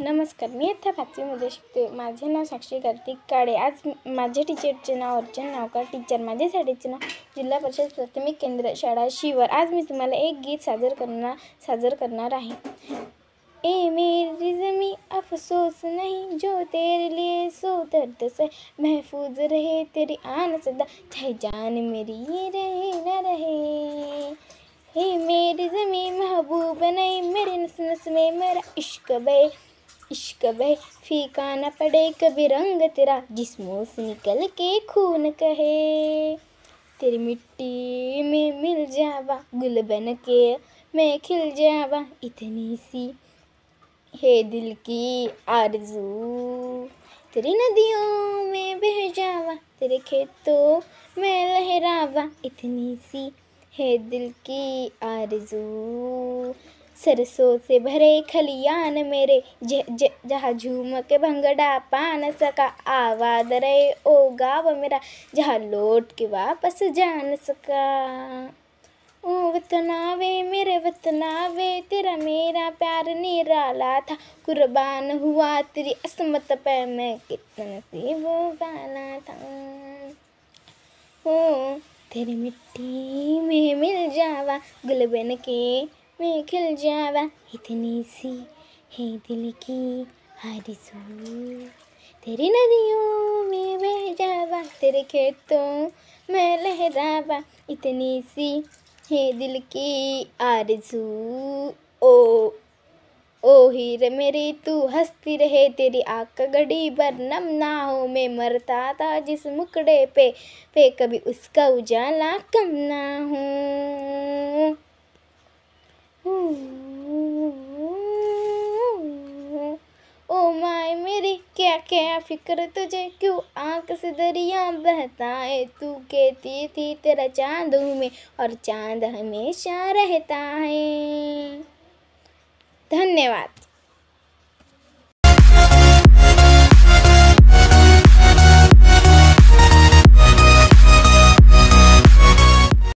नमस्कार मी इथे पाचवीमध्ये शिकते माझे नाव साक्षी कार्तिक काळे आज टीचर टीचरचे नाव अर्चन नावकर टीचर माझे शाळेचे नाव जिल्हा परिषद प्राथमिक केंद्र शाळा शिवर आज मी तुम्हाला एक गीत सादर करणार सादर करणार आहे ए मेरी जमी अफसोस नहीं जो तेरे लिए सो दर्द से महफूज रहे तेरी आन सदा चाहे जान मेरी ये रहे न रहे हे मेरी जमी महबूब नहीं मेरे नस नस में मेरा इश्क बे इश्क बह फीका न पड़े कभी रंग तेरा जिसमो से निकल के खून कहे तेरी मिट्टी में मिल जावा गुल बन के मैं खिल जावा इतनी सी है दिल की आरजू तेरी नदियों में बह जावा तेरे खेतों में लहरावा इतनी सी है दिल की आरजू सरसों से भरे खलियान मेरे जहाँ झूम के भंगड़ा पान सका आवाद रहे ओ गाव मेरा जहाँ लौट के वापस जान सका ओ वतनावे मेरे वतनावे तेरा मेरा प्यार निराला था कुर्बान हुआ तेरी असमत पे मैं कितन से वो गाना था ओ तेरी मिट्टी में मिल जावा गुलबन के में खिल जावा इतनी सी है दिल की हारिसू तेरी नदियों में बह जावा तेरे खेतों में लहरावा इतनी सी है दिल की आरजू ओ ओ हीर मेरी तू हंसती रहे तेरी आँख का गड़ी नम ना हो मैं मरता था जिस मुकड़े पे पे कभी उसका उजाला कम ना हो क्या फिक्र तुझे क्यों आंख से दरिया बहता है तू कहती थी तेरा चांद हूँ मैं और चांद हमेशा रहता है धन्यवाद